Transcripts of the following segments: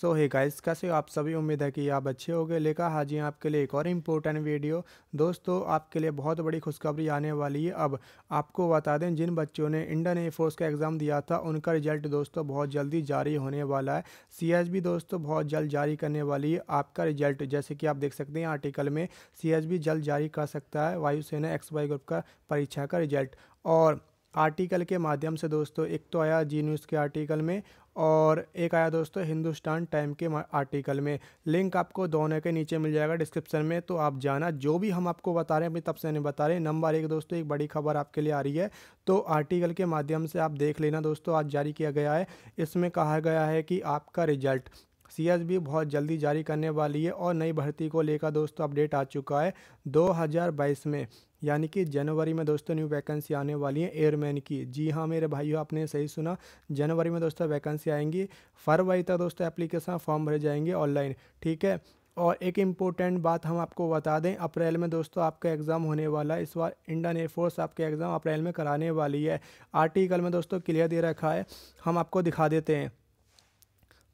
सो hey guys कैसे हो आप सभी उम्मीद है कि आप अच्छे होंगे लेकर हाजी आपके लिए एक और इम्पोर्टेंट वीडियो दोस्तों आपके लिए बहुत बड़ी खुशखबरी आने वाली है अब आपको बता दें जिन बच्चों ने इंडियन एयरफोर्स का एग्ज़ाम दिया था उनका रिजल्ट दोस्तों बहुत जल्दी जारी होने वाला है सी दोस्तों बहुत जल्द जारी करने वाली है आपका रिजल्ट जैसे कि आप देख सकते हैं आर्टिकल में सी जल्द जारी कर सकता है वायुसेना एक्स वाई ग्रुप का परीक्षा का रिजल्ट और आर्टिकल के माध्यम से दोस्तों एक तो आया जी न्यूज़ के आर्टिकल में और एक आया दोस्तों हिंदुस्तान टाइम के आर्टिकल में लिंक आपको दोनों के नीचे मिल जाएगा डिस्क्रिप्शन में तो आप जाना जो भी हम आपको बता रहे हैं अभी तब से नहीं बता रहे हैं नंबर एक दोस्तों एक बड़ी खबर आपके लिए आ रही है तो आर्टिकल के माध्यम से आप देख लेना दोस्तों आज जारी किया गया है इसमें कहा गया है कि आपका रिजल्ट सी बहुत जल्दी जारी करने वाली है और नई भर्ती को लेकर दोस्तों अपडेट आ चुका है दो में यानी कि जनवरी में दोस्तों न्यू वैकेंसी आने वाली है एयरमैन की जी हाँ मेरे भाइयों आपने सही सुना जनवरी में दोस्तों वैकेंसी आएंगी फरवरी तक दोस्तों एप्लीकेशन फॉर्म भरे जाएंगे ऑनलाइन ठीक है और एक इम्पोर्टेंट बात हम आपको बता दें अप्रैल में दोस्तों आपका एग्ज़ाम होने वाला है इस बार इंडियन एयरफोर्स आपके एग्ज़ाम अप्रैल में कराने वाली है आर्टिकल में दोस्तों क्लियर दे रखा है हम आपको दिखा देते हैं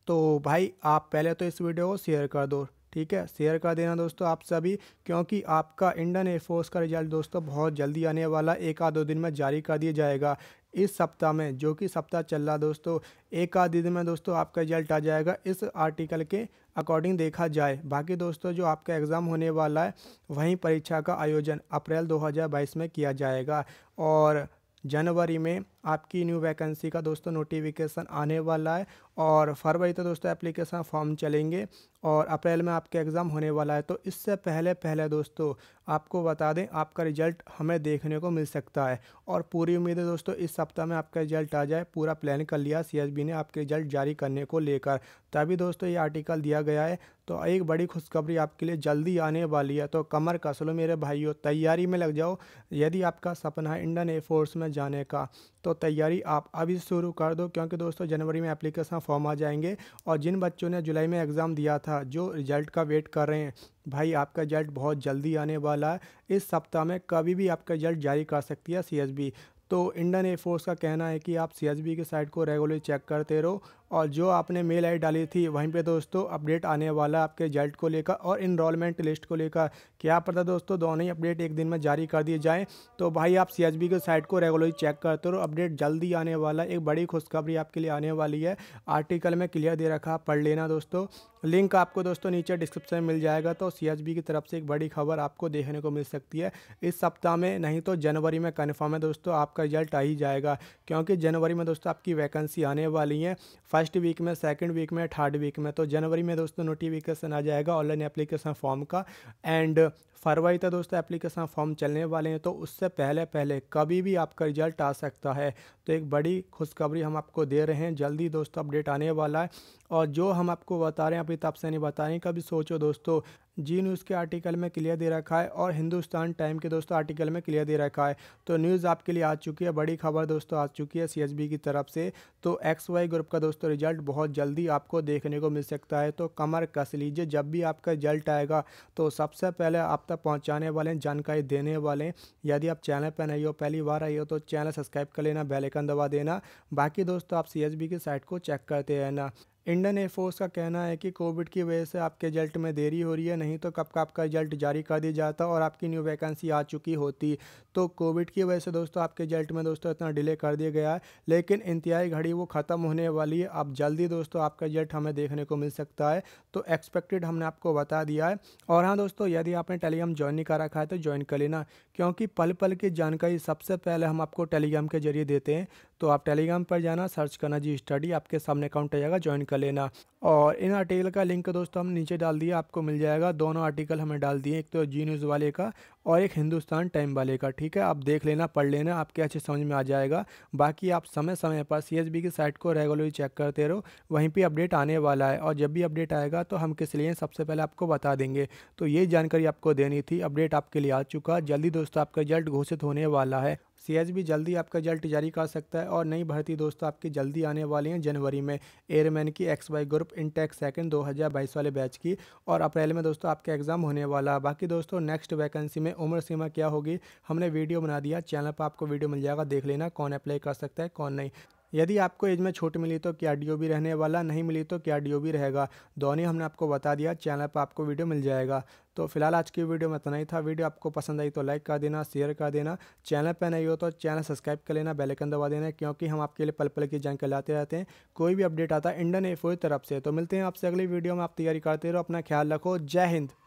तो भाई आप पहले तो इस वीडियो को शेयर कर दो ठीक है शेयर कर देना दोस्तों आप सभी क्योंकि आपका इंडियन एयरफोर्स का रिजल्ट दोस्तों बहुत जल्दी आने वाला एक आध दो दिन में जारी कर दिया जाएगा इस सप्ताह में जो कि सप्ताह चल रहा दोस्तों एक आध दिन में दोस्तों आपका रिजल्ट आ जाएगा इस आर्टिकल के अकॉर्डिंग देखा जाए बाकी दोस्तों जो आपका एग्ज़ाम होने वाला है वहीं परीक्षा का आयोजन अप्रैल 2022 में किया जाएगा और जनवरी में आपकी न्यू वैकेंसी का दोस्तों नोटिफिकेशन आने वाला है और फरवरी तक तो दोस्तों एप्लीकेशन फॉर्म चलेंगे और अप्रैल में आपके एग्ज़ाम होने वाला है तो इससे पहले पहले दोस्तों आपको बता दें आपका रिजल्ट हमें देखने को मिल सकता है और पूरी उम्मीद है दोस्तों इस सप्ताह में आपका रिजल्ट आ जाए पूरा प्लान कर लिया सी ने आपके रिजल्ट जारी करने को लेकर तभी दोस्तों ये आर्टिकल दिया गया है तो एक बड़ी खुशखबरी आपके लिए जल्दी आने वाली है तो कमर कस लो मेरे भाइयों तैयारी में लग जाओ यदि आपका सपना है इंडियन एयरफोर्स में जाने का तो तैयारी आप अभी शुरू कर दो क्योंकि दोस्तों जनवरी में एप्लीकेशन फॉर्म आ जाएंगे और जिन बच्चों ने जुलाई में एग्ज़ाम दिया था जो रिजल्ट का वेट कर रहे हैं भाई आपका रिजल्ट बहुत जल्दी आने वाला है इस सप्ताह में कभी भी आपका रिजल्ट जारी कर सकती है सी तो इंडियन एयरफोर्स का कहना है कि आप सी की साइट को रेगुलर चेक करते रहो और जो आपने मेल आई डाली थी वहीं पे दोस्तों अपडेट आने वाला आपके रिजल्ट को लेकर और इनरोलमेंट लिस्ट को लेकर क्या पता दोस्तों दोनों ही अपडेट एक दिन में जारी कर दिए जाएँ तो भाई आप सी के साइट को रेगुलरली चेक करते रहो अपडेट जल्दी आने वाला एक बड़ी खुशखबरी आपके लिए आने वाली है आर्टिकल में क्लियर दे रखा पढ़ लेना दोस्तों लिंक आपको दोस्तों नीचे डिस्क्रिप्शन में मिल जाएगा तो सी की तरफ से एक बड़ी खबर आपको देखने को मिल सकती है इस सप्ताह में नहीं तो जनवरी में कन्फर्म है दोस्तों आपका रिजल्ट आ ही जाएगा क्योंकि जनवरी में दोस्तों आपकी वैकेंसी आने वाली है फर्स्ट वीक में सेकंड वीक में थर्ड वीक में तो जनवरी में दोस्तों नोटिफिकेशन आ जाएगा ऑनलाइन एप्लीकेशन फॉर्म का एंड फरवरी तक दोस्तों एप्लीकेशन फॉर्म चलने वाले हैं तो उससे पहले पहले कभी भी आपका रिजल्ट आ सकता है तो एक बड़ी खुशखबरी हम आपको दे रहे हैं जल्दी दोस्तों अपडेट आने वाला है और जो हम आपको बता रहे हैं अभी तब तो से नहीं बता रहे हैं कभी सोचो दोस्तों जी न्यूज़ के आर्टिकल में क्लियर दे रखा है और हिंदुस्तान टाइम के दोस्तों आर्टिकल में क्लियर दे रखा है तो न्यूज़ आपके लिए आ चुकी है बड़ी खबर दोस्तों आ चुकी है सी की तरफ से तो एक्स वाई ग्रुप का दोस्तों रिजल्ट बहुत जल्दी आपको देखने को मिल सकता है तो कमर कस लीजिए जब भी आपका रिजल्ट आएगा तो सबसे पहले आप तक पहुँचाने वाले हैं जानकारी देने वाले हैं यदि आप चैनल पर नहीं हो पहली बार आई हो तो चैनल सब्सक्राइब कर लेना बेलाइकन दबा देना बाकी दोस्तों आप सी की साइट को चेक करते रहना इंडियन एयरफोर्स का कहना है कि कोविड की वजह से आपके रिजल्ट में देरी हो रही है नहीं तो कब का आपका रिजल्ट जारी कर दिया जाता और आपकी न्यू वैकेंसी आ चुकी होती तो कोविड की वजह से दोस्तों आपके रिजल्ट में दोस्तों इतना डिले कर दिया गया है लेकिन इंतहाई घड़ी वो ख़त्म होने वाली है अब जल्दी दोस्तों आपका रिजल्ट हमें देखने को मिल सकता है तो एक्सपेक्टेड हमने आपको बता दिया है और हाँ दोस्तों यदि आपने टेलीग्राम ज्वाइन नहीं कर रखा है तो ज्वाइन कर लेना क्योंकि पल पल की जानकारी सबसे पहले हम आपको टेलीग्राम के जरिए देते हैं तो आप टेलीग्राम पर जाना सर्च करना जी स्टडी आपके सामने अकाउंट आ जाएगा ज्वाइन कर लेना और इन आर्टिकल का लिंक दोस्तों हम नीचे डाल दिया आपको मिल जाएगा दोनों आर्टिकल हमें डाल दिए एक तो जी न्यूज़ वाले का और एक हिंदुस्तान टाइम वाले का ठीक है आप देख लेना पढ़ लेना आपके अच्छे समझ में आ जाएगा बाकी आप समय समय पर सी की साइट को रेगुलरली चेक करते रहो वहीं पर अपडेट आने वाला है और जब भी अपडेट आएगा तो हम किस लिए सबसे पहले आपको बता देंगे तो ये जानकारी आपको देनी थी अपडेट आपके लिए आ चुका जल्दी दोस्तों आपका रिजल्ट घोषित होने वाला है सी जल्दी आपका रिजल्ट जारी कर सकता है और नई भर्ती दोस्तों आपकी जल्दी आने वाली हैं जनवरी में एयरमैन की एक्स वाई ग्रुप दो सेकंड 2022 वाले बैच की और अप्रैल में दोस्तों आपका एग्जाम होने वाला बाकी दोस्तों नेक्स्ट वैकेंसी में उम्र सीमा क्या होगी हमने वीडियो बना दिया चैनल पर आपको वीडियो मिल जाएगा देख लेना कौन अप्लाई कर सकता है कौन नहीं यदि आपको एज में छूट मिली तो क्या डी रहने वाला नहीं मिली तो क्या डी रहेगा दोनों हमने आपको बता दिया चैनल पर आपको वीडियो मिल जाएगा तो फिलहाल आज की वीडियो में इतना ही था वीडियो आपको पसंद आई तो लाइक कर देना शेयर कर देना चैनल पर नहीं हो तो चैनल सब्सक्राइब कर लेना बेलकन दबा देना क्योंकि हम आपके लिए पल पल की जानकारी लाते रहते हैं कोई भी अपडेट आता है इंडियन ओ तरफ से तो मिलते हैं आपसे अगली वीडियो में आप तैयारी करते रहो अपना ख्याल रखो जय हिंद